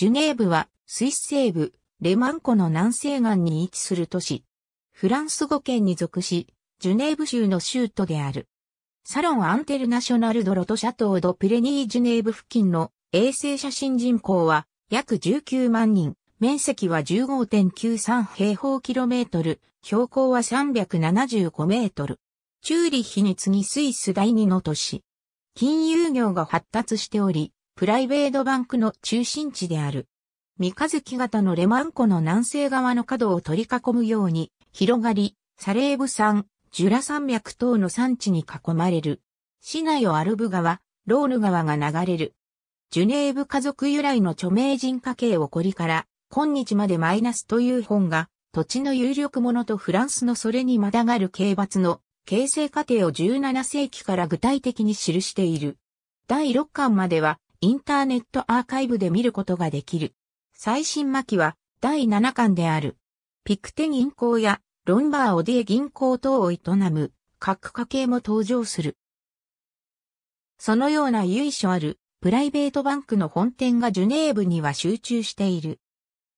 ジュネーブはスイス西部、レマン湖の南西岸に位置する都市。フランス語圏に属し、ジュネーブ州の州都である。サロンアンテルナショナルドロトシャトードプレニージュネーブ付近の衛星写真人口は約19万人、面積は15.93平方キロメートル、標高は375メートル。チューリッヒに次ぎスイス第二の都市。金融業が発達しており、プライベートバンクの中心地である。三日月型のレマン湖の南西側の角を取り囲むように広がり、サレーブ山、ジュラ山脈等の山地に囲まれる。市内をアルブ川、ローヌ川が流れる。ジュネーブ家族由来の著名人家系起こりから、今日までマイナスという本が、土地の有力者とフランスのそれにまたがる刑罰の形成過程を17世紀から具体的に記している。第6巻まではインターネットアーカイブで見ることができる。最新巻は第7巻である。ピクテ銀行やロンバーオディエ銀行等を営む各家系も登場する。そのような由緒あるプライベートバンクの本店がジュネーブには集中している。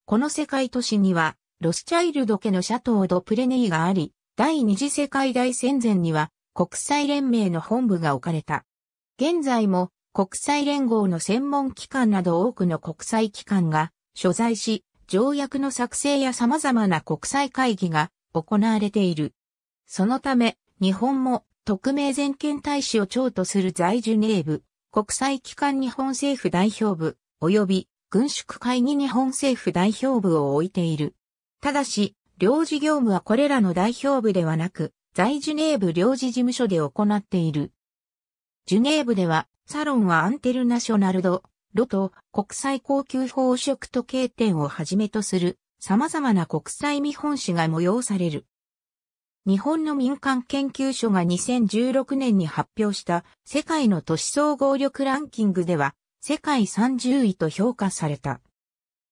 この世界都市にはロスチャイルド家のシャトー・ド・プレネイがあり、第二次世界大戦前には国際連盟の本部が置かれた。現在も国際連合の専門機関など多くの国際機関が所在し、条約の作成や様々な国際会議が行われている。そのため、日本も特命全権大使を長とする在ジュネーブ、国際機関日本政府代表部、及び軍縮会議日本政府代表部を置いている。ただし、領事業務はこれらの代表部ではなく、在ジュネーブ領事事務所で行っている。ジュネーブではサロンはアンテルナショナルド、ロと国際高級宝飾時計店をはじめとする様々な国際見本誌が催される。日本の民間研究所が2016年に発表した世界の都市総合力ランキングでは世界30位と評価された。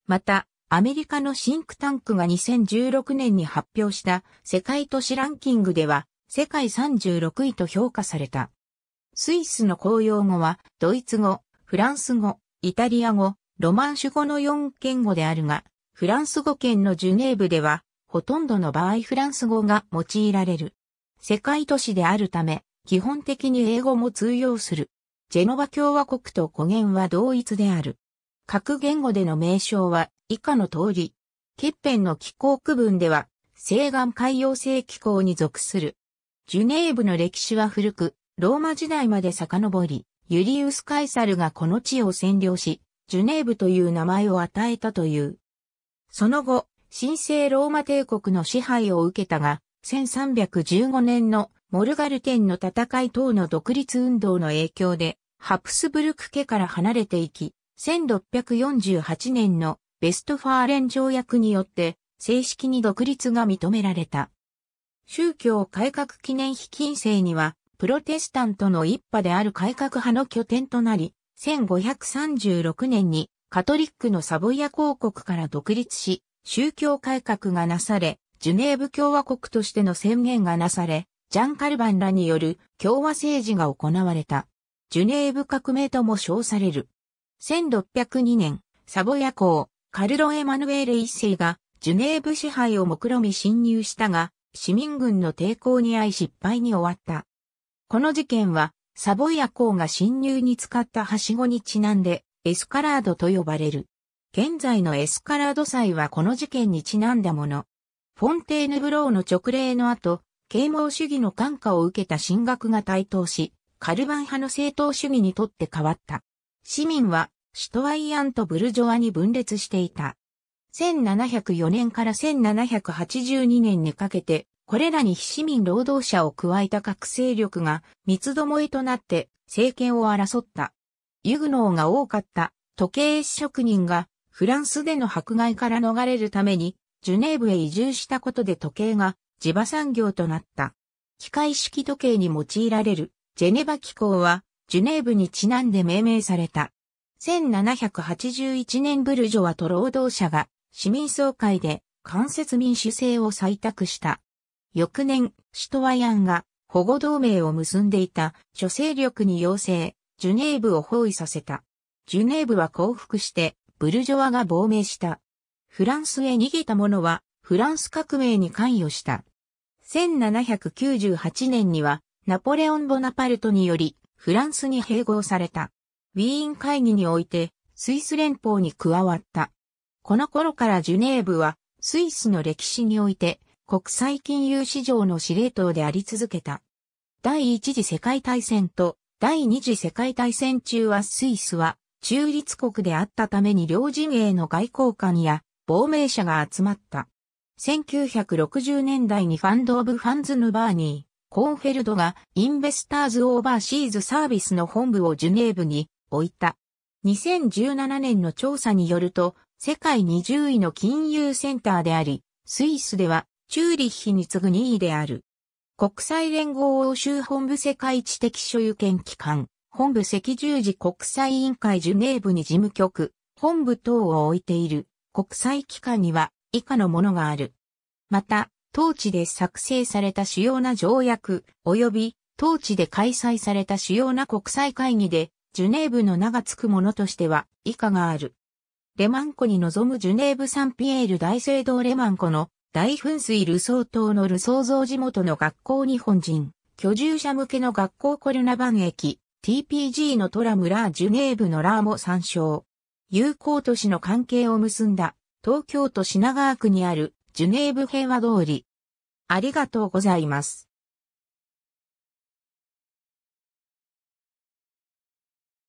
また、アメリカのシンクタンクが2016年に発表した世界都市ランキングでは世界36位と評価された。スイスの公用語は、ドイツ語、フランス語、イタリア語、ロマンシュ語の4言語であるが、フランス語圏のジュネーブでは、ほとんどの場合フランス語が用いられる。世界都市であるため、基本的に英語も通用する。ジェノバ共和国と語源は同一である。各言語での名称は以下の通り。欠片の気候区分では、西岸海洋性気候に属する。ジュネーブの歴史は古く、ローマ時代まで遡り、ユリウス・カイサルがこの地を占領し、ジュネーブという名前を与えたという。その後、神聖ローマ帝国の支配を受けたが、1315年のモルガルテンの戦い等の独立運動の影響で、ハプスブルク家から離れていき、1648年のベストファーレン条約によって正式に独立が認められた。宗教改革記念碑近世にはプロテスタントの一派である改革派の拠点となり、1536年にカトリックのサボイア公国から独立し、宗教改革がなされ、ジュネーブ共和国としての宣言がなされ、ジャン・カルバンらによる共和政治が行われた。ジュネーブ革命とも称される。1602年、サボヤ公、カルロ・エマヌエル一世がジュネーブ支配を目論み侵入したが、市民軍の抵抗に遭い失敗に終わった。この事件は、サボイア公が侵入に使ったはしごにちなんで、エスカラードと呼ばれる。現在のエスカラード祭はこの事件にちなんだもの。フォンテーヌブローの直令の後、啓蒙主義の感化を受けた進学が台頭し、カルバン派の正当主義にとって変わった。市民は、シュトワイアンとブルジョアに分裂していた。1704年から1782年にかけて、これらに非市民労働者を加えた各勢力が三つどもえとなって政権を争った。ユグノーが多かった時計職人がフランスでの迫害から逃れるためにジュネーブへ移住したことで時計が地場産業となった。機械式時計に用いられるジェネバ機構はジュネーブにちなんで命名された。1781年ブルジョワと労働者が市民総会で間接民主制を採択した。翌年、シトワヤンが保護同盟を結んでいた諸勢力に要請、ジュネーブを包囲させた。ジュネーブは降伏して、ブルジョワが亡命した。フランスへ逃げた者は、フランス革命に関与した。1798年には、ナポレオン・ボナパルトにより、フランスに併合された。ウィーン会議において、スイス連邦に加わった。この頃からジュネーブは、スイスの歴史において、国際金融市場の司令塔であり続けた。第一次世界大戦と第二次世界大戦中はスイスは中立国であったために両陣営の外交官や亡命者が集まった。1960年代にファンド・オブ・ファンズ・ヌ・バーニー、コーンフェルドがインベスターズ・オーバーシーズ・サービスの本部をジュネーブに置いた。2017年の調査によると、世界20位の金融センターであり、スイスではチューリッヒに次ぐ2位である。国際連合欧州本部世界知的所有権機関、本部赤十字国際委員会ジュネーブに事務局、本部等を置いている国際機関には以下のものがある。また、当地で作成された主要な条約、及び当地で開催された主要な国際会議で、ジュネーブの名が付くものとしては以下がある。レマンコに臨むジュネーブサンピエール大聖堂レマンコの大噴水ルソー島のルソー像地元の学校日本人、居住者向けの学校コルナバン駅、TPG のトラムラージュネーブのラーも参照。友好都市の関係を結んだ、東京都品川区にあるジュネーブ平和通り。ありがとうございます。